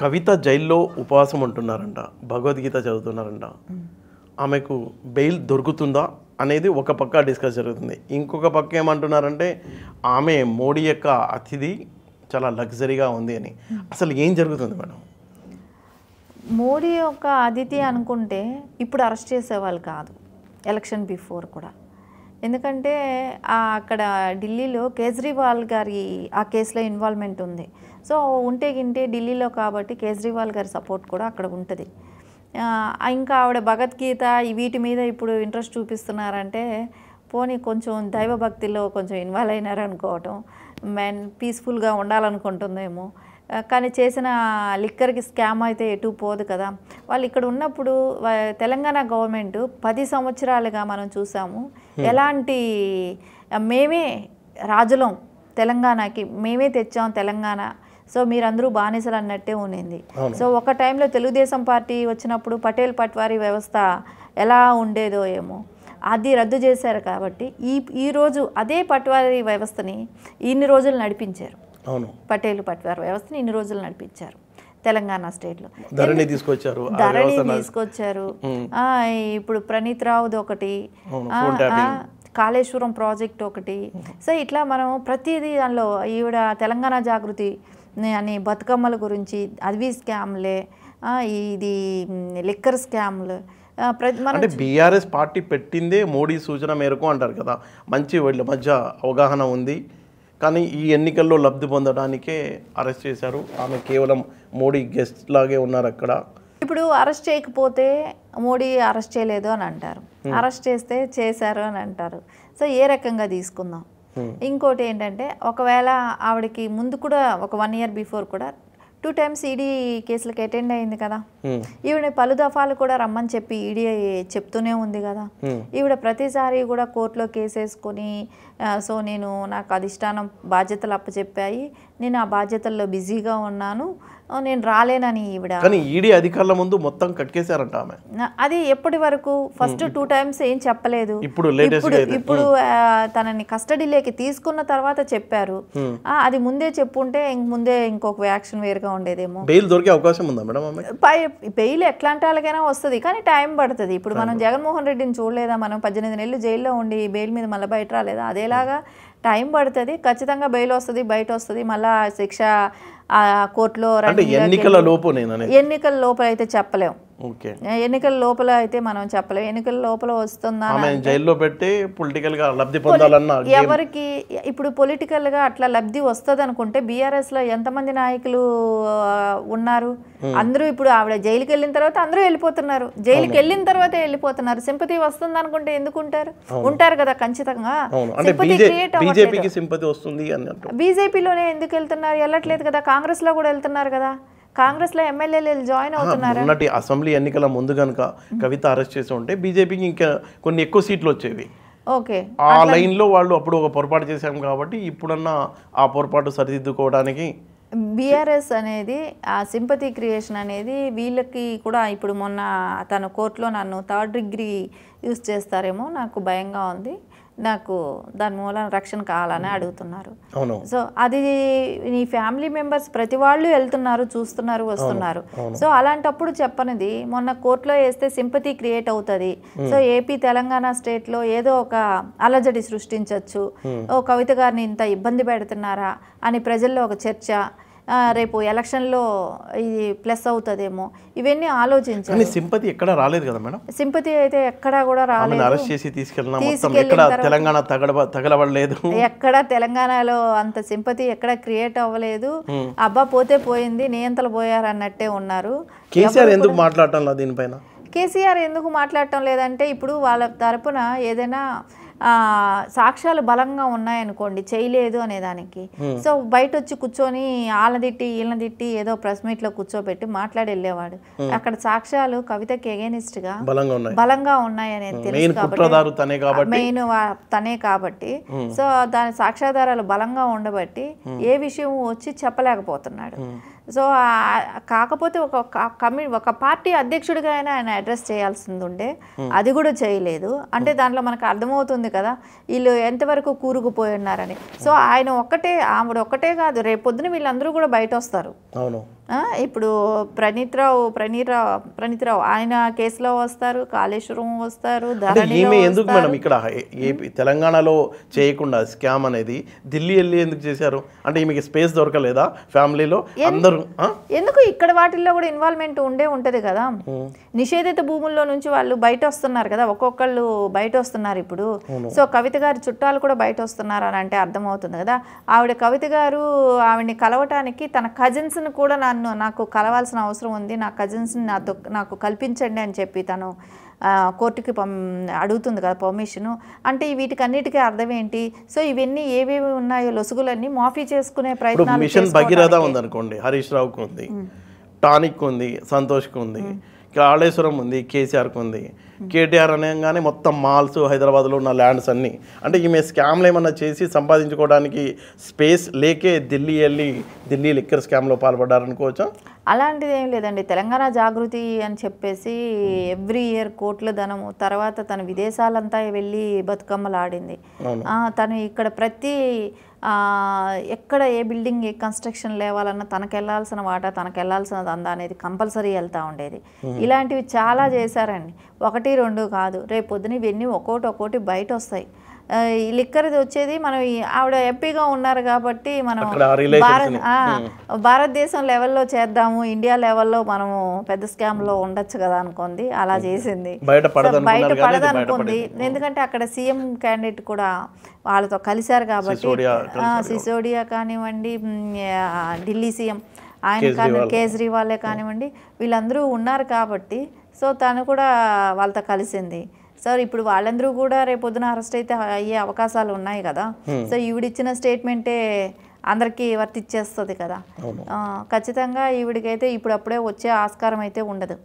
కవిత జైల్లో ఉపవాసం ఉంటున్నారంట భగవద్గీత చదువుతున్నారంట ఆమెకు బెయిల్ దొరుకుతుందా అనేది ఒక పక్క డిస్కస్ జరుగుతుంది ఇంకొక పక్క ఏమంటున్నారంటే ఆమె మోడీ యొక్క అతిథి చాలా లగ్జరీగా ఉంది అని అసలు ఏం జరుగుతుంది మేడం మోడీ యొక్క అతిథి అనుకుంటే ఇప్పుడు అరెస్ట్ చేసేవాళ్ళు కాదు ఎలక్షన్ బిఫోర్ కూడా ఎందుకంటే అక్కడ ఢిల్లీలో కేజ్రీవాల్ గారి ఆ కేసులో ఇన్వాల్వ్మెంట్ ఉంది సో ఉంటే గింటే ఢిల్లీలో కాబట్టి కేజ్రీవాల్ గారి సపోర్ట్ కూడా అక్కడ ఉంటుంది ఇంకా ఆవిడ భగవద్గీత వీటి మీద ఇప్పుడు ఇంట్రెస్ట్ చూపిస్తున్నారంటే పోనీ కొంచెం దైవభక్తిలో కొంచెం ఇన్వాల్వ్ అయినారనుకోవటం మెన్ పీస్ఫుల్గా ఉండాలనుకుంటుందేమో కానీ చేసిన లిక్కర్కి స్కామ్ అయితే ఎటు పోదు కదా వాళ్ళు ఇక్కడ ఉన్నప్పుడు తెలంగాణ గవర్నమెంట్ పది సంవత్సరాలుగా మనం చూసాము ఎలాంటి మేమే రాజులం తెలంగాణకి మేమే తెచ్చాం తెలంగాణ సో మీరందరూ బానిసలు అన్నట్టే ఉండింది సో ఒక టైంలో తెలుగుదేశం పార్టీ వచ్చినప్పుడు పటేల్ పట్వారి వ్యవస్థ ఎలా ఉండేదో ఏమో అది రద్దు చేశారు కాబట్టి ఈ ఈరోజు అదే పట్వారీ వ్యవస్థని ఇన్ని రోజులు నడిపించారు పటేల్ పట్టార వ్యవస్థను ఇన్ని రోజులు నడిపించారు తెలంగాణ స్టేట్లో ధరణి తీసుకొచ్చారు ధరణి తీసుకొచ్చారు ఇప్పుడు ప్రణీత్ రావుది ఒకటి కాళేశ్వరం ప్రాజెక్ట్ ఒకటి సో ఇట్లా మనం ప్రతిదీ దానిలో ఈవిడ తెలంగాణ జాగృతి అని బతుకమ్మల గురించి అవి స్కామ్లే ఇది లిక్కర్ స్కామ్లు అంటే బీఆర్ఎస్ పార్టీ పెట్టిందే మోడీ సూచన మేరకు అంటారు కదా మంచి వీళ్ళ మధ్య అవగాహన ఉంది కానీ ఈ ఎన్నికల్లో లబ్ధి పొందడానికే అరెస్ట్ చేశారు ఆమె కేవలం మోడీ గెస్ట్ లాగే ఉన్నారు అక్కడ ఇప్పుడు అరెస్ట్ చేయకపోతే మోడీ అరెస్ట్ చేయలేదు అని అంటారు అరెస్ట్ చేస్తే చేశారు అని అంటారు సో ఏ రకంగా తీసుకుందాం ఇంకోటి ఏంటంటే ఒకవేళ ఆవిడకి ముందు కూడా ఒక వన్ ఇయర్ బిఫోర్ కూడా టూ టైమ్స్ ఈడీ కేసులకు అటెండ్ అయింది కదా ఈవిడ పలు దఫాలు కూడా రమ్మని చెప్పి ఈడీ చెప్తూనే ఉంది కదా ఈవిడ ప్రతిసారి కూడా కోర్టులో కేసు వేసుకొని సో నేను నాకు అధిష్టానం బాధ్యతలు అప్పచెప్పాయి నేను ఆ బాధ్యతల్లో బిజీగా ఉన్నాను నేను రాలేనని ఈవిడ కానీ ఈడీ అధికారుల ముందు మొత్తం కట్కేశారంట ఆమె అది ఎప్పటి వరకు ఫస్ట్ టూ టైమ్స్ ఏం చెప్పలేదు ఇప్పుడు ఇప్పుడు ఇప్పుడు తనని కస్టడీలోకి తీసుకున్న తర్వాత చెప్పారు అది ముందే చెప్పుంటే ఇంక ముందే ఇంకొక యాక్షన్ వేరుగా ఉండేదేమో బెయిల్ దొరికే అవకాశం ఉందా మేడం బెయిల్ ఎట్లాంటి వాళ్ళకైనా వస్తుంది కానీ టైం పడుతుంది ఇప్పుడు మనం జగన్మోహన్ రెడ్డిని చూడలేదా మనం పద్దెనిమిది నెలలు జైల్లో ఉండి బెయిల్ మీద మళ్ళీ బయట రాలేదా అదేలాగా టైం పడుతుంది ఖచ్చితంగా బెయిల్ వస్తుంది బయట వస్తుంది మళ్ళీ శిక్ష కోర్టులో ఎన్నికల లోపు ఎన్నికల అయితే చెప్పలేము ఎన్నికల లోపల అయితే మనం చెప్పలేము ఎన్నికల లోపల వస్తుందా జైల్లో పెట్టి పొలిటికల్ గా లబ్ధి ఎవరికి ఇప్పుడు పొలిటికల్ గా అట్లా లబ్ధి వస్తుంది అనుకుంటే బిఆర్ఎస్ లో ఎంతమంది నాయకులు ఉన్నారు అందరూ ఇప్పుడు ఆవిడ జైలుకి వెళ్ళిన తర్వాత అందరూ వెళ్ళిపోతున్నారు జైలుకి వెళ్ళిన తర్వాత వెళ్ళిపోతున్నారు సింపతి వస్తుంది అనుకుంటే ఎందుకు ఉంటారు ఉంటారు కదా ఖచ్చితంగా బీజేపీలోనే ఎందుకు వెళ్తున్నారు వెళ్ళట్లేదు కదా కాంగ్రెస్ లో కూడా వెళ్తున్నారు కదా కాంగ్రెస్ లో ఎమ్మెల్యేలు జాయిన్ అవుతున్నారు మొన్నటి అసెంబ్లీ ఎన్నికల ముందు కనుక కవిత అరెస్ట్ చేసి ఉంటే బీజేపీకి ఇంకా కొన్ని ఎక్కువ సీట్లు వచ్చేవి ఓకే ఆ లైన్ లో వాళ్ళు అప్పుడు ఒక పొరపాటు చేశాం కాబట్టి ఇప్పుడన్నా ఆ పొరపాటు సరిదిద్దుకోవడానికి బీఆర్ఎస్ అనేది ఆ సింపతి క్రియేషన్ అనేది వీళ్ళకి కూడా ఇప్పుడు మొన్న తన కోర్టులో నన్ను థర్డ్ డిగ్రీ యూస్ చేస్తారేమో నాకు భయంగా ఉంది నాకు దాని మూలం రక్షణ కావాలని అడుగుతున్నారు సో అది నీ ఫ్యామిలీ మెంబర్స్ ప్రతి వాళ్ళు వెళ్తున్నారు చూస్తున్నారు వస్తున్నారు సో అలాంటప్పుడు చెప్పనిది మొన్న కోర్టులో వేస్తే సింపతి క్రియేట్ అవుతుంది సో ఏపీ తెలంగాణ స్టేట్లో ఏదో ఒక అలజడి సృష్టించవచ్చు ఓ కవిత గారిని ఇంత ఇబ్బంది పెడుతున్నారా అని ప్రజల్లో ఒక చర్చ రేపు ఎలక్షన్లో ఇది ప్లస్ అవుతుందేమో ఇవన్నీ ఆలోచించాలి సింపతి ఎక్కడ రాలేదు కదా మేడం సింపతి అయితే ఎక్కడా కూడా రాలేదు అరెస్ట్ చేసి తీసుకెళ్ళిన తెలంగాణ తగలబడలేదు ఎక్కడ తెలంగాణలో అంత సింపతి ఎక్కడ క్రియేట్ అవ్వలేదు అబ్బా పోతే పోయింది నియంతలు పోయారు అన్నట్టే ఉన్నారు కేసీఆర్ ఎందుకు మాట్లాడటం దీనిపైన కేసీఆర్ ఎందుకు మాట్లాడటం లేదంటే ఇప్పుడు వాళ్ళ తరపున ఏదైనా సాక్ష్యాలు బలంగా ఉన్నాయనుకోండి చేయలేదు అనేదానికి సో బయట వచ్చి కూర్చొని ఆళ్ళ తిట్టి వీళ్ళని తిట్టి ఏదో ప్రెస్ మీట్లో కూర్చోబెట్టి మాట్లాడి వెళ్ళేవాడు అక్కడ సాక్ష్యాలు కవితకి ఎగేనిస్ట్ గా బలంగా ఉన్నాయి అనేది తెలుసు కాబట్టి మెయిన్ తనే కాబట్టి సో దాని సాక్ష్యాధారాలు బలంగా ఉండబట్టి ఏ విషయం వచ్చి చెప్పలేకపోతున్నాడు సో కాకపోతే ఒక కమ్యూ ఒక పార్టీ అధ్యక్షుడిగా అయినా ఆయన అడ్రస్ చేయాల్సింది ఉండే అది కూడా చేయలేదు అంటే దాంట్లో మనకు అర్థమవుతుంది కదా వీళ్ళు ఎంతవరకు కూరుకుపోయి ఉన్నారని సో ఆయన ఒక్కటే ఆవిడ ఒక్కటే కాదు రేపొద్దున వీళ్ళందరూ కూడా బయట వస్తారు అవును ఇప్పుడు ప్రణీత్రావు ప్రణీరావు ప్రణీత్రావు ఆయన కేసులో వస్తారు కాళేశ్వరం వస్తారు ఎందుకు మేడం ఇక్కడ తెలంగాణలో చేయకుండా స్కామ్ అనేది ఢిల్లీ వెళ్ళి ఎందుకు చేశారు అంటే స్పేస్ దొరకలేదా ఫ్యామిలీలో అందరూ ఉంటారు ఎందుకు ఇక్కడ వాటిల్లో కూడా ఇన్వాల్వ్మెంట్ ఉండే ఉంటుంది కదా నిషేధిత భూముల్లో నుంచి వాళ్ళు బయట వస్తున్నారు కదా ఒక్కొక్కళ్ళు బయట వస్తున్నారు ఇప్పుడు సో కవిత గారి చుట్టాలు కూడా బయట వస్తున్నారు అని అంటే అర్థమవుతుంది కదా ఆవిడ కవిత గారు ఆవిడని కలవటానికి తన కజిన్స్ని కూడా నన్ను నాకు కలవాల్సిన అవసరం ఉంది నా కజిన్స్ని నాతో నాకు కల్పించండి అని చెప్పి తను కోర్టుకి అడుగుతుంది కదా పర్మిషను అంటే వీటికన్నిటికీ అర్థం ఏంటి సో ఇవన్నీ ఏవేవి ఉన్నాయో లొసుగులన్నీ మాఫీ చేసుకునే ప్రయత్నం మిషన్ భగీరథ ఉందనుకోండి హరీష్ రావుకు ఉంది టానిక్ ఉంది సంతోష్కి ఉంది కాళేశ్వరం ఉంది కేసీఆర్కి ఉంది కేటీఆర్ అనగానే మొత్తం మాల్స్ హైదరాబాద్లో ఉన్న ల్యాండ్స్ అన్నీ అంటే ఈమె స్కామ్లు ఏమన్నా చేసి సంపాదించుకోవడానికి స్పేస్ లేకే ఢిల్లీ వెళ్ళి ఢిల్లీ లిక్కర్ స్కామ్లో పాల్పడ్డారనుకోవచ్చు అలాంటిది ఏం లేదండి తెలంగాణ జాగృతి అని చెప్పేసి ఎవ్రీ ఇయర్ కోట్ల ధనము తర్వాత తన విదేశాలంతా వెళ్ళి బతుకమ్మలాడింది తను ఇక్కడ ప్రతి ఎక్కడ ఏ బిల్డింగ్ ఏ కన్స్ట్రక్షన్ లేవాలన్నా తనకు వెళ్ళాల్సిన వాట తనకు వెళ్ళాల్సిన దందా అనేది కంపల్సరీ వెళ్తూ ఉండేది ఇలాంటివి చాలా చేశారండి ఒకటి ఒకటి రెండు కాదు రేపు పొద్దున ఇవన్నీ ఒక్కోటి ఒక్కోటి బయట వస్తాయి లిక్కర్ది వచ్చేది మనం ఆవిడ హ్యాపీగా ఉన్నారు కాబట్టి మనం భారత భారతదేశం లెవెల్లో చేద్దాము ఇండియా లెవెల్లో మనము పెద్ద స్కామ్ లో ఉండొచ్చు కదా అనుకుంది అలా చేసింది బయట పడదనుకుంది ఎందుకంటే అక్కడ సీఎం క్యాండిడేట్ కూడా వాళ్ళతో కలిశారు కాబట్టి సిసోడియా కానివ్వండి ఢిల్లీ సీఎం ఆయన కానీ కేజ్రీవాలే కానివ్వండి వీళ్ళందరూ ఉన్నారు కాబట్టి సో తను కూడా వాళ్ళతో కలిసింది సార్ ఇప్పుడు వాళ్ళందరూ కూడా రేపు పొద్దున అరెస్ట్ అయితే అయ్యే అవకాశాలు ఉన్నాయి కదా సో ఈవిడిచ్చిన స్టేట్మెంటే అందరికీ వర్తిచ్చేస్తుంది కదా ఖచ్చితంగా ఈవిడికైతే ఇప్పుడు అప్పుడే వచ్చే ఆస్కారం అయితే ఉండదు